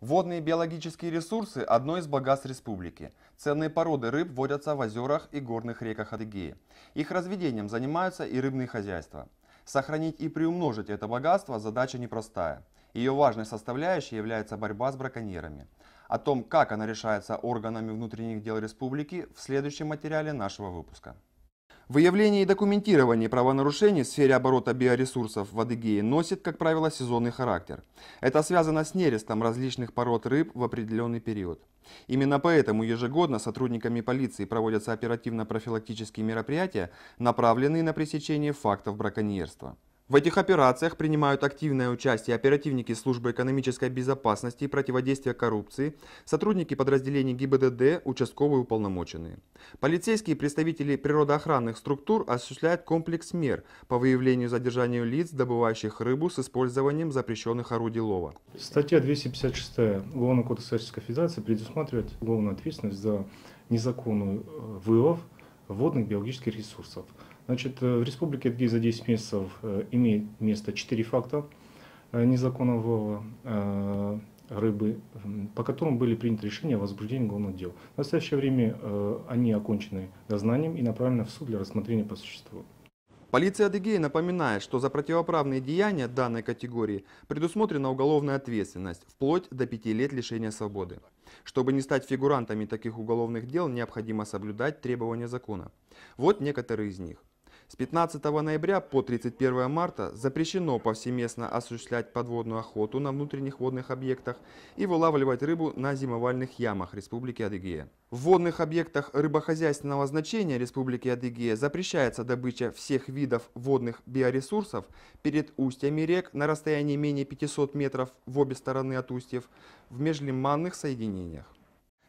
Водные биологические ресурсы – одно из богатств республики. Ценные породы рыб водятся в озерах и горных реках Адыгеи. Их разведением занимаются и рыбные хозяйства. Сохранить и приумножить это богатство – задача непростая. Ее важной составляющей является борьба с браконьерами. О том, как она решается органами внутренних дел республики, в следующем материале нашего выпуска. Выявление и документирование правонарушений в сфере оборота биоресурсов в Адыгее носит, как правило, сезонный характер. Это связано с нерестом различных пород рыб в определенный период. Именно поэтому ежегодно сотрудниками полиции проводятся оперативно-профилактические мероприятия, направленные на пресечение фактов браконьерства. В этих операциях принимают активное участие оперативники службы экономической безопасности и противодействия коррупции, сотрудники подразделений ГИБДД, участковые уполномоченные. Полицейские представители природоохранных структур осуществляют комплекс мер по выявлению и задержанию лиц, добывающих рыбу с использованием запрещенных орудий лова. Статья 256 Уголовного кодекса Российской Федерации предусматривает уголовную ответственность за незаконный э, вылов, водных биологических ресурсов. Значит, э, в Республике Адыгея за 10 месяцев э, имеет место 4 факта э, незаконного рыбы, по которым были приняты решения о возбуждении уголовного дела. В настоящее время они окончены дознанием и направлены в суд для рассмотрения по существу. Полиция Адыгеи напоминает, что за противоправные деяния данной категории предусмотрена уголовная ответственность вплоть до пяти лет лишения свободы. Чтобы не стать фигурантами таких уголовных дел, необходимо соблюдать требования закона. Вот некоторые из них. С 15 ноября по 31 марта запрещено повсеместно осуществлять подводную охоту на внутренних водных объектах и вылавливать рыбу на зимовальных ямах Республики Адыгея. В водных объектах рыбохозяйственного значения Республики Адыгея запрещается добыча всех видов водных биоресурсов перед устьями рек на расстоянии менее 500 метров в обе стороны от устьев в межлиманных соединениях.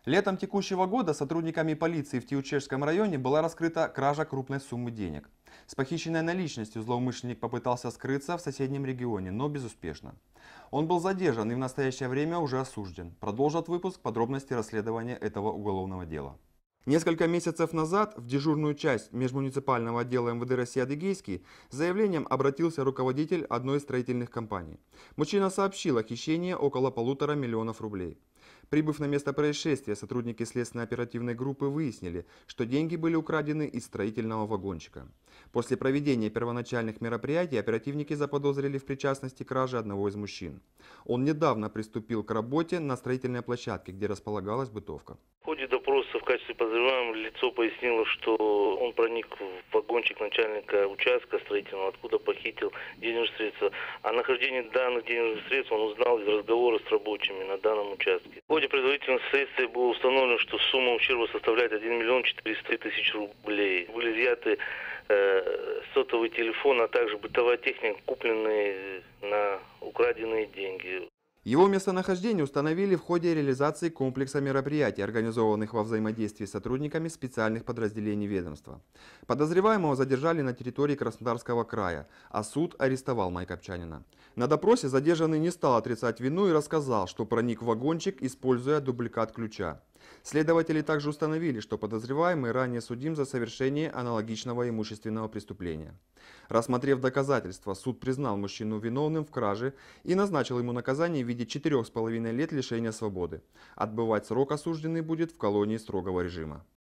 Летом текущего года сотрудниками полиции в Тиучешском районе была раскрыта кража крупной суммы денег. С похищенной наличностью злоумышленник попытался скрыться в соседнем регионе, но безуспешно. Он был задержан и в настоящее время уже осужден. Продолжат выпуск подробности расследования этого уголовного дела. Несколько месяцев назад в дежурную часть межмуниципального отдела МВД России Адыгейский с заявлением обратился руководитель одной из строительных компаний. Мужчина сообщил о хищении около полутора миллионов рублей. Прибыв на место происшествия, сотрудники следственно-оперативной группы выяснили, что деньги были украдены из строительного вагончика. После проведения первоначальных мероприятий оперативники заподозрили в причастности кражи одного из мужчин. Он недавно приступил к работе на строительной площадке, где располагалась бытовка. В ходе допроса в качестве подозреваемого лицо пояснило, что он проник в вагончик начальника участка строительного, откуда похитил денежные средства. О нахождении данных денежных средств он узнал из разговора с рабочими на данном участке. В ходе предварительным следствием было установлено, что сумма ущерба составляет 1 миллион 400 тысяч рублей. Были изъяты э, сотовый телефон, а также бытовая техника, купленные на украденные деньги. Его местонахождение установили в ходе реализации комплекса мероприятий, организованных во взаимодействии с сотрудниками специальных подразделений ведомства. Подозреваемого задержали на территории Краснодарского края, а суд арестовал Майкопчанина. На допросе задержанный не стал отрицать вину и рассказал, что проник в вагончик, используя дубликат ключа. Следователи также установили, что подозреваемый ранее судим за совершение аналогичного имущественного преступления. Рассмотрев доказательства, суд признал мужчину виновным в краже и назначил ему наказание в виде практике 4,5 лет лишения свободы. Отбывать срок осужденный будет в колонии строгого режима.